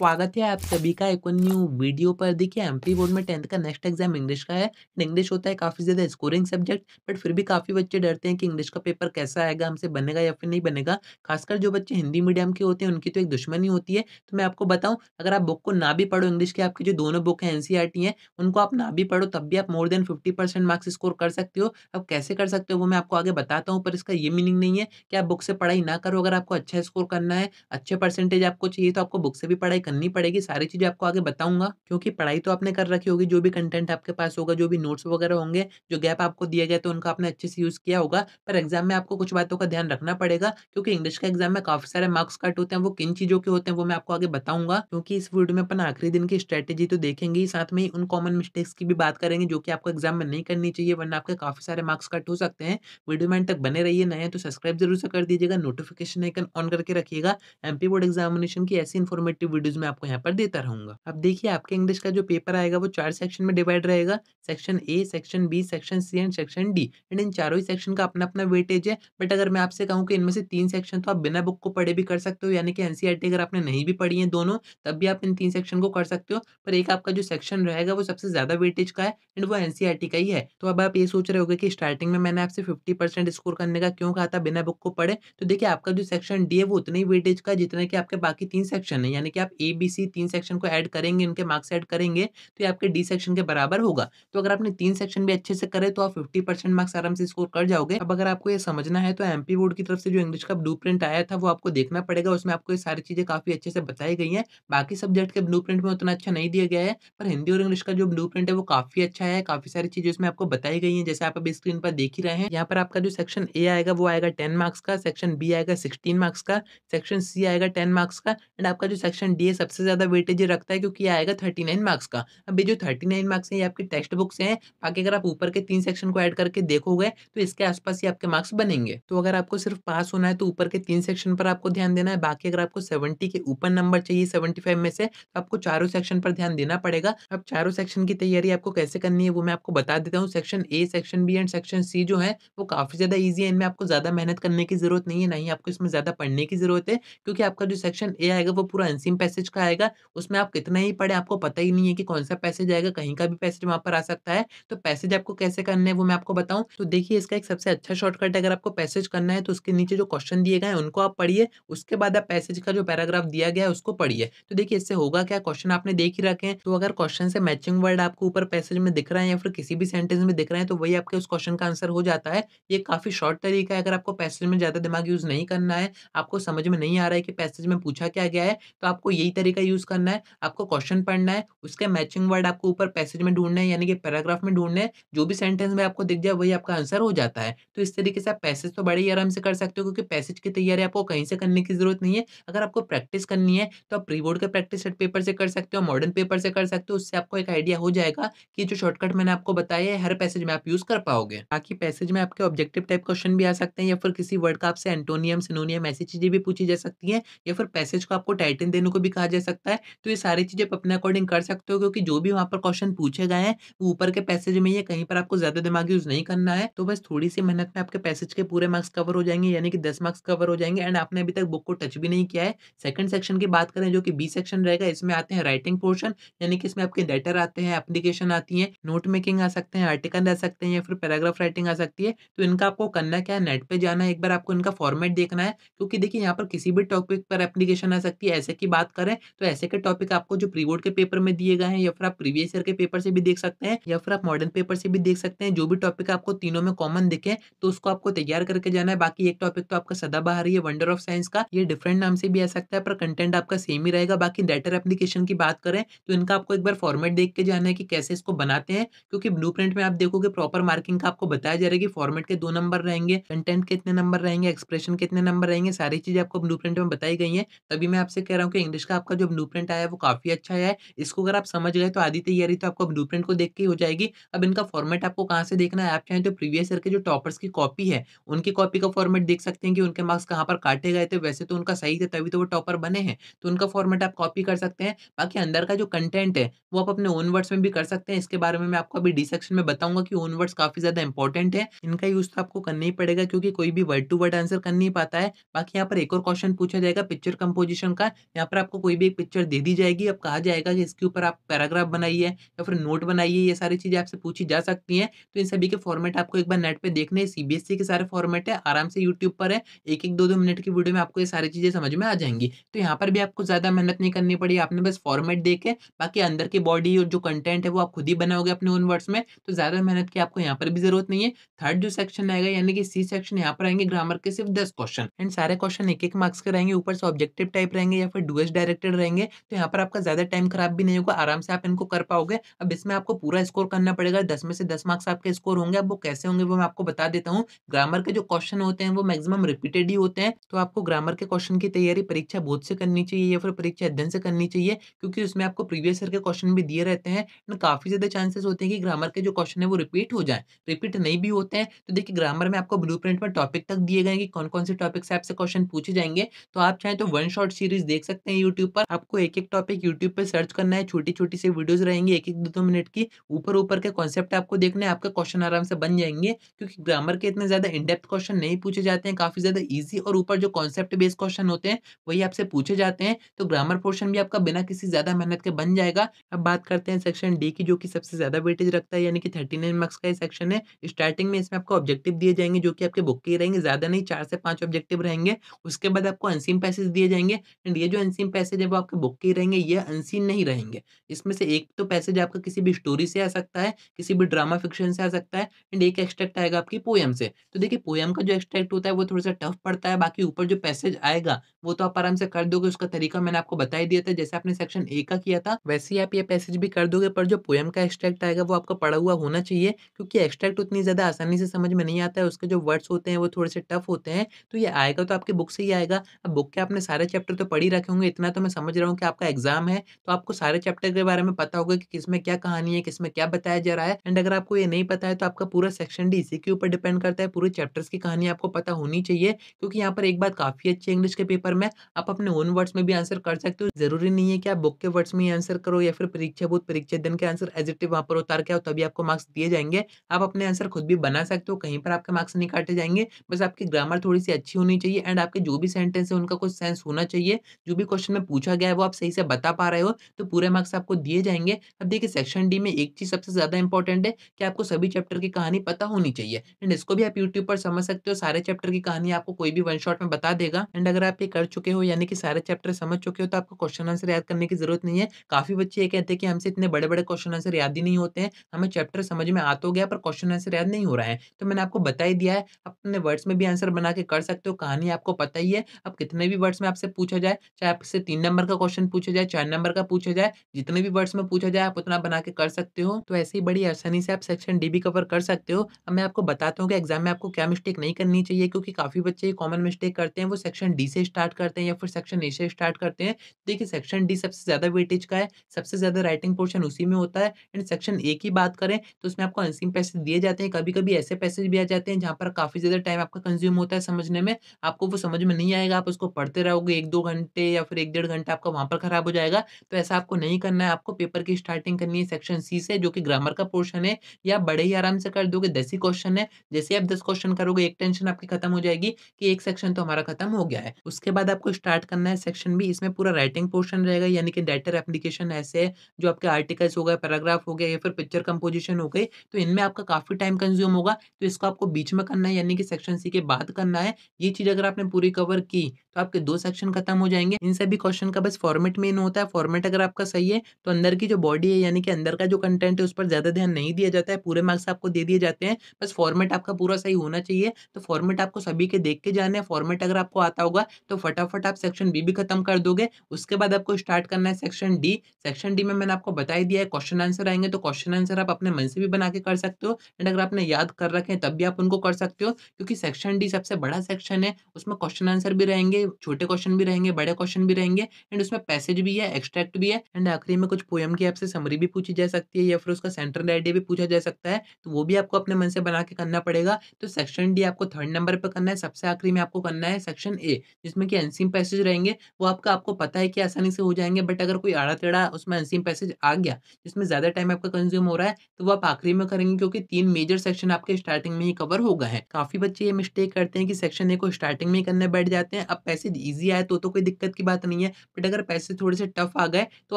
स्वागत है आप सभी का एक न्यू वीडियो पर देखिए एमपी बोर्ड में टेंथ का नेक्स्ट एग्जाम इंग्लिश का है इंग्लिश होता है काफ़ी ज़्यादा स्कोरिंग सब्जेक्ट बट फिर भी काफ़ी बच्चे डरते हैं कि इंग्लिश का पेपर कैसा आएगा हमसे बनेगा या फिर नहीं बनेगा खासकर जो बच्चे हिंदी मीडियम के होते हैं उनकी तो एक दुश्मनी होती है तो मैं आपको बताऊँ अगर आप बुक को ना भी पढ़ो इंग्लिश की आपकी जो दोनों बुक हैं एन e हैं उनको आप ना भी पढ़ो तब भी आप more than fifty marks score कर सकते हो अब कैसे कर सकते हो वो मैं आपको आगे बताता हूँ पर इसका ये मीनिंग नहीं है कि आप बुक से पढ़ाई ना करो अगर आपको अच्छा स्कोर करना है अच्छे परसेंटेज आपको चाहिए तो आपको बुक से भी पढ़ाई करनी पड़ेगी सारी चीज़ें आपको आगे बताऊंगा क्योंकि पढ़ाई तो आपने कर रखी होगी जो भी कंटेंट आपके पास होगा जो भी नोट्स वगैरह होंगे जो गैप आपको दिए गए तो उनका आपने अच्छे से यूज़ किया होगा पर एग्जाम में आपको कुछ बातों का ध्यान रखना पड़ेगा क्योंकि इंग्लिश का एग्जाम में काफ़ी सारे मार्क्स कट होते हैं वो किन चीज़ों के होते हैं वो मैं आपको आगे बताऊंगा क्योंकि इस वीडियो में अपन आखिरी दिन की स्ट्रेटेजी तो देखेंगे साथ में ही उन कॉमन मिस्टेक्स की भी बात करेंगे जो कि आपको एग्जाम में नहीं करनी चाहिए वरना आपके काफ़ी सारे मार्क्स कट हो सकते हैं वीडियो में तक बने रहिए नए तो सब्सक्राइब जरूर से कर दीजिएगा नोटिफिकेशन आइकन ऑन करके रखिएगा एमपी बोर्ड एग्जामिनेशन की ऐसी इन्फॉर्मेटिव वीडियो वीडियोज में आपको यहाँ पर देता रहूंगा अब देखिए आपके इंग्लिश का जो पेपर आएगा वो चार सेक्शन में डिवाइड रहेगा section A section B section C and section D and इन चारों ही सेक्शन का अपना अपना वेटेज है बट अगर मैं आपसे कहूँ कि इनमें से तीन सेक्शन तो आप बिना बुक को पढ़े भी कर सकते हो यानी कि एनसीईआरटी e अगर आपने नहीं भी पढ़ी है दोनों तब भी आप इन तीन सेक्शन को कर सकते हो पर एक आपका जो सेक्शन रहेगा वो सबसे ज्यादा वेटेज का है एंड वो एनसीईआरटी e का ही है तो अब आप ये सोच रहे हो कि स्टार्टिंग में मैंने आपसे फिफ्टी परसेंट स्कोर करने का क्यों कहा था बिना बुक को पढ़े तो देखिए आपका जो सेक्शन डी है वो उतना ही वेटेज का जितना कि आपके बाकी तीन सेक्शन है यानी कि आप ए ए बी सी तीन सेक्शन को ऐड करेंगे इनके मार्क्स ऐड करेंगे तो ये आपके डी सेक्शन के बराबर होगा तो अगर आपने तीन सेक्शन भी अच्छे से करे तो आप फिफ्टी परसेंट मार्क्स आराम से स्कोर कर जाओगे अब अगर आपको ये समझना है तो एमपी बोर्ड की तरफ से जो इंग्लिश का ब्लू आया था वो आपको देखना पड़ेगा उसमें आपको ये सारी चीज़ें काफ़ी अच्छे से बताई गई है बाकी सब्जेक्ट के ब्लू में उतना अच्छा नहीं दिया गया है पर हिंदी और इंग्लिश का जो ब्लू है वो काफ़ी अच्छा है काफ़ी सारी चीज़ें उसमें आपको बताई गई है जैसे आप अभी स्क्रीन पर देख ही रहे हैं यहाँ पर आपका जो सेक्शन ए आएगा वो आएगा टेन मार्क्स का सेक्शन बी आएगा सिक्सटीन मार्क्स का सेक्शन सी आएगा टेन मार्क्स का एंड आपका जो सेक्शन डी सबसे ज़्यादा वेटेज रखता है क्योंकि आएगा थर्टी नाइन मार्क्स का अभी जो थर्टी नाइन मार्क्स हैं ये आपके टेक्स्ट बुक से हैं बाकी अगर आप ऊपर के तीन सेक्शन को ऐड करके देखोगे तो इसके आसपास ही आपके मार्क्स बनेंगे तो अगर आपको सिर्फ पास होना है तो ऊपर के तीन सेक्शन पर आपको ध्यान देना है बाकी अगर आपको सेवेंटी के ऊपर नंबर चाहिए सेवेंटी फाइव में से तो आपको चारों सेक्शन पर ध्यान देना पड़ेगा अब चारों सेक्शन की तैयारी आपको कैसे करनी है वो मैं आपको बता देता हूँ section A section B and section C जो है वो काफ़ी ज़्यादा ईजी है इनमें आपको ज़्यादा मेहनत करने की जरूरत नहीं है ना ही आपको इसमें ज़्यादा पढ़ने की जरूरत है क्योंकि आपका जो सेक्शन ए आएगा वो पूरा अनसीम पैसेज पैसेज का आएगा उसमें आप कितना ही पढ़े आपको पता ही नहीं है कि कौन सा पैसेज आएगा कहीं का भी पैसेज वहाँ पर आ सकता है तो पैसेज आपको कैसे करना है वो मैं आपको बताऊँ तो देखिए इसका एक सबसे अच्छा शॉर्टकट है अगर आपको पैसेज करना है तो उसके नीचे जो क्वेश्चन दिए गए हैं उनको आप पढ़िए उसके बाद आप पैसेज का जो पैराग्राफ दिया गया है उसको पढ़िए तो देखिए इससे होगा क्या क्वेश्चन आपने देख ही रखे हैं तो अगर क्वेश्चन से मैचिंग वर्ड आपको ऊपर पैसेज में दिख रहा है या फिर किसी भी सेंटेंस में दिख रहा है तो वही आपके उस क्वेश्चन का आंसर हो जाता है ये काफी शॉर्ट तरीका है अगर आपको पैसेज में ज्यादा दिमाग यूज नहीं करना है आपको समझ में नहीं आ रहा है कि पैसेज में पूछा क्या गया है तो आपको यही तरीका यूज करना है आपको क्वेश्चन पढ़ना है उसके मैचिंग वर्ड आपको ऊपर पैसेज में ढूंढना है यानी कि पैराग्राफ में ढूंढना है जो भी सेंटेंस में आपको दिख जाए वही आपका आंसर हो जाता है तो इस तरीके से आप पैसेज तो बड़े ही आराम से कर सकते हो क्योंकि पैसेज की तैयारी आपको कहीं से करने की जरूरत नहीं है अगर आपको प्रैक्टिस करनी है तो आप प्री बोर्ड के प्रैक्टिस सेट पेपर से कर सकते हो मॉडर्न पेपर से कर सकते हो उससे आपको एक आइडिया हो जाएगा कि जो शॉर्टकट मैंने आपको बताया है हर पैसेज में आप यूज कर पाओगे बाकी पैसेज में आपके ऑब्जेक्टिव टाइप क्वेश्चन भी आ सकते हैं या फिर किसी वर्ड का आपसे एंटोनियम सिनोनियम ऐसी चीजें भी पूछी जा सकती है या फिर पैसेज को आपको टाइटन देने को भी कहा कहा जा सकता है तो ये सारी चीज़ें आप अपने अकॉर्डिंग कर सकते हो क्योंकि जो भी वहाँ पर क्वेश्चन पूछे गए हैं वो ऊपर के पैसेज में ही कहीं पर आपको ज़्यादा दिमाग यूज़ नहीं करना है तो बस थोड़ी सी मेहनत में आपके पैसेज के पूरे मार्क्स कवर हो जाएंगे यानी कि दस मार्क्स कवर हो जाएंगे एंड आपने अभी तक बुक को टच भी नहीं किया है सेकंड सेक्शन की बात करें जो कि बी सेक्शन रहेगा इसमें आते हैं राइटिंग पोर्शन यानी कि इसमें आपके लेटर आते हैं एप्लीकेशन आती है नोट मेकिंग आ सकते हैं आर्टिकल आ सकते हैं या फिर पैराग्राफ राइटिंग आ सकती है तो इनका आपको करना क्या है नेट पे जाना है एक बार आपको इनका फॉर्मेट देखना है क्योंकि देखिए यहाँ पर किसी भी टॉपिक पर एप्लीकेशन आ सकती है ऐसे की बात करें पेपर है तो ऐसे के टॉपिक आपको जो प्री बोर्ड के पेपर में दिए गए हैं या फिर आप प्रीवियस ईयर के पेपर से भी देख सकते हैं या फिर आप मॉडर्न पेपर से भी देख सकते हैं जो भी टॉपिक आपको तीनों में कॉमन दिखे तो उसको आपको तैयार करके जाना है बाकी एक टॉपिक तो आपका सदा बाहर है वंडर ऑफ साइंस का ये डिफरेंट नाम से भी आ सकता है पर कंटेंट आपका सेम ही रहेगा बाकी डेटर एप्लीकेशन की बात करें तो इनका आपको एक बार फॉर्मेट देख के जाना है कि कैसे इसको बनाते हैं क्योंकि ब्लू में आप देखोगे प्रॉपर मार्किंग का आपको बताया जा रहा है कि फॉर्मेट के दो नंबर रहेंगे कंटेंट कितने नंबर रहेंगे एक्सप्रेशन कितने नंबर रहेंगे सारी चीजें आपको ब्लू में बताई गई है तभी मैं आपसे कह रहा हूँ कि इंग्लिश का का आपका जो ब्लू आया है वो काफ़ी अच्छा है इसको अगर आप समझ गए तो आधी तैयारी तो आपको ब्लू को देख के हो जाएगी अब इनका फॉर्मेट आपको कहाँ से देखना है आप चाहें तो प्रीवियस ईयर के जो टॉपर्स की कॉपी है उनकी कॉपी का फॉर्मेट देख सकते हैं कि उनके मार्क्स कहाँ पर काटे गए थे वैसे तो उनका सही था तभी तो वो टॉपर बने हैं तो उनका फॉर्मेट आप कॉपी कर सकते हैं बाकी अंदर का जो कंटेंट है वो आप अपने ओन वर्ड्स में भी कर सकते हैं इसके बारे में मैं आपको अभी डी सेक्शन में बताऊंगा कि ओन वर्ड्स काफ़ी ज़्यादा इंपॉर्टेंट है इनका यूज़ तो आपको करना ही पड़ेगा क्योंकि कोई भी वर्ड टू वर्ड आंसर कर नहीं पाता है बाकी यहाँ पर एक और क्वेश्चन पूछा जाएगा पिक्चर कंपोजिशन का यहाँ पर आपको कोई भी एक पिक्चर दे दी जाएगी अब कहा जाएगा कि इसके ऊपर आप पैराग्राफ बनाइए या फिर नोट बनाइए ये सारी चीज़ें आपसे पूछी जा सकती हैं तो इन सभी के फॉर्मेट आपको एक बार नेट पर देखने हैं सीबीएसई e के सारे फॉर्मेट है आराम से यूट्यूब पर है एक एक दो दो मिनट की वीडियो में आपको ये सारी चीज़ें समझ में आ जाएंगी तो यहाँ पर भी आपको ज़्यादा मेहनत नहीं करनी पड़ी आपने बस फॉर्मेट देखे बाकी अंदर की बॉडी और जो कंटेंट है वो आप खुद ही बनाओगे अपने ओन वर्ड्स में तो ज़्यादा मेहनत की आपको यहाँ पर भी जरूरत नहीं है थर्ड जो सेक्शन आएगा यानी कि सी सेक्शन यहाँ पर आएंगे ग्रामर के सिर्फ दस क्वेश्चन एंड सारे क्वेश्चन एक एक मार्क्स के रहेंगे ऊपर से ऑब्जेक्टिव टाइप रहेंगे या फिर डुएस डायरेक्ट कनेक्टेड रहेंगे तो यहाँ पर आपका ज़्यादा टाइम खराब भी नहीं होगा आराम से आप इनको कर पाओगे अब इसमें आपको पूरा स्कोर करना पड़ेगा दस में से दस मार्क्स आपके स्कोर होंगे अब वो कैसे होंगे वो मैं आपको बता देता हूँ ग्रामर के जो क्वेश्चन होते हैं वो मैक्सिमम रिपीटेड ही होते हैं तो आपको ग्रामर के क्वेश्चन की तैयारी परीक्षा बोध से करनी चाहिए या फिर परीक्षा अध्ययन से करनी चाहिए क्योंकि उसमें आपको प्रीवियस ईयर के क्वेश्चन भी दिए रहते हैं एंड काफ़ी ज़्यादा चांसेस होते हैं कि ग्रामर के जो क्वेश्चन है वो रिपीट हो जाए रिपीट नहीं भी होते हैं तो देखिए ग्रामर में आपको ब्लू में टॉपिक तक दिए गए कि कौन कौन से टॉपिक से आपसे क्वेश्चन पूछे जाएंगे तो आप चाहें तो वन शॉर्ट सीरीज देख सकते हैं यूट्यूब ऊपर आपको एक एक टॉपिक यूट्यूब पर सर्च करना है छोटी छोटी सी वीडियोज रहेंगी एक एक दो दो मिनट की ऊपर ऊपर के कॉन्सेप्ट आपको देखने आपके क्वेश्चन आराम से बन जाएंगे क्योंकि ग्रामर के इतने ज्यादा इनडेप्थ क्वेश्चन नहीं पूछे जाते हैं काफी ज्यादा ईजी और ऊपर जो कॉन्सेप्ट बेस्ड क्वेश्चन होते हैं वही आपसे पूछे जाते हैं तो ग्रामर पोर्शन भी आपका बिना किसी ज्यादा मेहनत के बन जाएगा अब बात करते हैं सेक्शन डी की जो कि सबसे ज्यादा वेटेज रखता है यानी कि थर्टी नाइन मार्क्स का सेक्शन है स्टार्टिंग में इसमें आपको ऑब्जेक्टिव दिए जाएंगे जो कि आपके बुक के रहेंगे ज्यादा नहीं चार से पांच ऑब्जेक्टिव रहेंगे उसके बाद आपको अनसीम पैसेज दिए जाएंगे एंड ये जो अनसीम पैसेज पैसेज है वो आपके बुक के ही रहेंगे ये अनसीन नहीं रहेंगे इसमें से एक तो पैसेज आपका किसी भी स्टोरी से आ सकता है किसी भी ड्रामा फिक्शन से आ सकता है एंड एक एक्सट्रैक्ट आएगा आपकी पोएम से तो देखिए पोएम का जो एक्सट्रैक्ट होता है वो थोड़ा सा टफ पड़ता है बाकी ऊपर जो पैसेज आएगा वो तो आप आराम से कर दोगे उसका तरीका मैंने आपको बता ही दिया था जैसे आपने सेक्शन ए का किया था वैसे ही आप ये पैसेज भी कर दोगे पर जो पोएम का एक्सट्रैक्ट आएगा वो आपका पड़ा हुआ होना चाहिए क्योंकि एक्सट्रैक्ट उतनी ज़्यादा आसानी से समझ में नहीं आता है उसके जो वर्ड्स होते हैं वो थोड़े से टफ होते हैं तो ये आएगा तो आपके बुक से ही आएगा अब बुक के आपने सारे चैप्टर तो पढ़ ही रखे होंगे इतना तो मैं समझ रहा हूँ कि आपका एग्जाम है तो आपको सारे चैप्टर के बारे में पता होगा कि किसमें क्या कहानी है किसमें क्या बताया जा रहा है एंड अगर आपको ये नहीं पता है तो आपका पूरा सेक्शन डी इसी के ऊपर डिपेंड करता है पूरे चैप्टर्स की कहानी आपको पता होनी चाहिए क्योंकि यहाँ पर एक बात काफ़ी अच्छी इंग्लिश के पेपर में आप अपने ओन वर्ड्स में भी आंसर कर सकते हो जरूरी नहीं है कि आप बुक के वर्ड्स में ही आंसर करो या फिर परीक्षा बुद्ध परीक्षा दिन के आंसर एजिटिव वहाँ पर उतार के आओ तभी आपको मार्क्स दिए जाएंगे आप अपने आंसर खुद भी बना सकते हो कहीं पर आपके मार्क्स नहीं काटे जाएंगे बस आपकी ग्रामर थोड़ी सी अच्छी होनी चाहिए एंड आपके जो भी सेंटेंस है उनका कुछ सेंस होना चाहिए जो भी क्वेश्चन में पूछा गया है वो आप सही से बता पा रहे हो तो पूरे मार्क्स आपको दिए जाएंगे अब देखिए सेक्शन डी में एक चीज़ सबसे ज़्यादा इंपॉर्टेंट है कि आपको सभी चैप्टर की कहानी पता होनी चाहिए एंड इसको भी आप यूट्यूब पर समझ सकते हो सारे चैप्टर की कहानी आपको कोई भी वन शॉट में बता देगा एंड अगर आप ये कर चुके हो यानी कि सारे चैप्टर समझ चुके हो तो आपको क्वेश्चन आंसर याद करने की जरूरत नहीं है काफ़ी बच्चे ये कहते हैं कि हमसे इतने बड़े बड़े क्वेश्चन आंसर याद ही नहीं होते हैं हमें चैप्टर समझ में आ तो गया पर क्वेश्चन आंसर याद नहीं हो रहा है तो मैंने आपको बता ही दिया है अपने वर्ड्स में भी आंसर बना के कर सकते हो कहानी आपको पता ही है अब कितने भी वर्ड्स में आपसे पूछा जाए चाहे आपसे तीन तीन नंबर का क्वेश्चन पूछा जाए चार नंबर का पूछा जाए जितने भी वर्ड्स में पूछा जाए आप उतना बना के कर सकते हो तो ऐसे ही बड़ी आसानी से आप सेक्शन डी भी कवर कर सकते हो अब मैं आपको बताता हूँ कि एग्जाम में आपको क्या मिस्टेक नहीं करनी चाहिए क्योंकि काफी बच्चे कॉमन मिस्टेक करते हैं वो सेक्शन डी से स्टार्ट करते हैं या फिर सेक्शन ए से स्टार्ट करते हैं देखिए सेक्शन डी सबसे ज्यादा वेटेज का है सबसे ज्यादा राइटिंग पोर्शन उसी में होता है एंड सेक्शन ए की बात करें तो उसमें आपको अंसिम पैसेज दिए जाते हैं कभी कभी ऐसे पैसेज भी आ जाते हैं जहाँ पर काफी ज्यादा टाइम आपका कंज्यूम होता है समझने में आपको वो समझ में नहीं आएगा आप उसको पढ़ते रहोगे एक दो घंटे या फिर एक डेढ़ डेढ़ घंटा आपका वहाँ पर खराब हो जाएगा तो ऐसा आपको नहीं करना है आपको पेपर की स्टार्टिंग करनी है सेक्शन सी से जो कि ग्रामर का पोर्शन है या बड़े ही आराम से कर दोगे दस ही क्वेश्चन है जैसे आप दस क्वेश्चन करोगे एक टेंशन आपकी खत्म हो जाएगी कि एक सेक्शन तो हमारा खत्म हो गया है उसके बाद आपको स्टार्ट करना है सेक्शन भी इसमें पूरा राइटिंग पोर्शन रहेगा यानी कि डेटर एप्लीकेशन ऐसे है जो आपके आर्टिकल्स हो गए पैराग्राफ हो गया या फिर पिक्चर कंपोजिशन हो गई तो इनमें आपका काफ़ी टाइम कंज्यूम होगा तो इसको आपको बीच में करना है यानी कि सेक्शन सी के बाद करना है ये चीज़ अगर आपने पूरी कवर की तो आपके दो सेक्शन खत्म हो जाएंगे इन सभी क्वेश्चन क्वेश्चन का बस फॉर्मेट मेन होता है फॉर्मेट अगर आपका सही है तो अंदर की जो बॉडी है यानी कि अंदर का जो कंटेंट है उस पर ज़्यादा ध्यान नहीं दिया जाता है पूरे मार्क्स आपको दे दिए जाते हैं बस फॉर्मेट आपका पूरा सही होना चाहिए तो फॉर्मेट आपको सभी के देख के जाना है फॉर्मेट अगर आपको आता होगा तो फटाफट आप सेक्शन बी भी खत्म कर दोगे उसके बाद आपको स्टार्ट करना है सेक्शन डी सेक्शन डी में मैंने आपको बता दिया है क्वेश्चन आंसर आएंगे तो क्वेश्चन आंसर आप अपने मन से भी बना के कर सकते हो एंड अगर आपने याद कर रखे हैं तब भी आप उनको कर सकते हो क्योंकि सेक्शन डी सबसे बड़ा सेक्शन है उसमें क्वेश्चन आंसर भी रहेंगे छोटे क्वेश्चन भी रहेंगे बड़े क्वेश्चन भी रहेंगे है एंड उसमें पैसेज भी है एक्सट्रैक्ट भी है एंड आखिरी में कुछ पोएम की आपसे समरी भी पूछी जा सकती है या फिर उसका सेंट्रल आइडिया भी पूछा जा सकता है तो वो भी आपको अपने मन से बना के करना पड़ेगा तो सेक्शन डी आपको थर्ड नंबर पर करना है सबसे आखिरी में आपको करना है सेक्शन ए जिसमें कि एनसीम पैसेज रहेंगे वो आपका आपको पता है कि आसानी से हो जाएंगे बट अगर कोई आड़ा तेड़ा उसमें एनसीम पैसेज आ गया जिसमें ज़्यादा टाइम आपका कंज्यूम हो रहा है तो वो आप आखिरी में करेंगे क्योंकि तीन मेजर सेक्शन आपके स्टार्टिंग में ही कवर हो गए हैं काफ़ी बच्चे ये मिस्टेक करते हैं कि सेक्शन ए को स्टार्टिंग में करने बैठ जाते हैं अब पैसेज ईजी आए तो तो कोई दिक्कत की बात नहीं है बट अगर पैसे थोड़े से टफ आ गए तो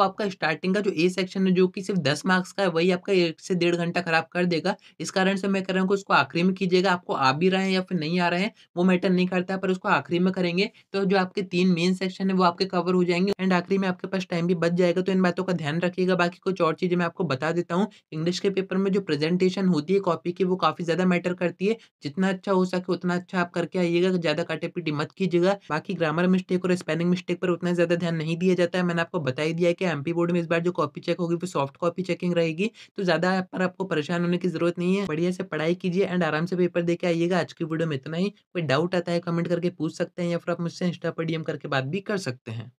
आपका स्टार्टिंग का जो ए सेक्शन है जो कि सिर्फ दस मार्क्स का है वही आपका एक से डेढ़ घंटा खराब कर देगा इस कारण से मैं कह रहा हूँ उसको आखिरी में कीजिएगा आपको आ भी रहे हैं या फिर नहीं आ रहे हैं वो मैटर नहीं करता पर उसको आखिरी में करेंगे तो जो आपके तीन मेन सेक्शन है वो आपके कवर हो जाएंगे एंड आखिरी में आपके पास टाइम भी बच जाएगा तो इन बातों का ध्यान रखिएगा बाकी कुछ और चीज़ें मैं आपको बता देता हूँ इंग्लिश के पेपर में जो प्रेजेंटेशन होती है कॉपी की वो काफ़ी ज़्यादा मैटर करती है जितना अच्छा हो सके उतना अच्छा आप करके आइएगा ज़्यादा काटे पीटी मत कीजिएगा बाकी ग्रामर मिस्टेक और स्पेलिंग मिस्टेक पर उतना ज़्यादा ज़्यादा ध्यान नहीं दिया जाता है मैंने आपको बताई दिया है कि एमपी बोर्ड में इस बार जो कॉपी चेक होगी वो सॉफ्ट कॉपी चेकिंग रहेगी तो ज़्यादा पर आपको परेशान होने की जरूरत नहीं है बढ़िया से पढ़ाई कीजिए एंड आराम से पेपर देकर आइएगा आज की वीडियो में इतना ही कोई डाउट आता है कमेंट करके पूछ सकते हैं या फिर आप मुझसे इंस्टा पर डीएम करके बात भी कर सकते हैं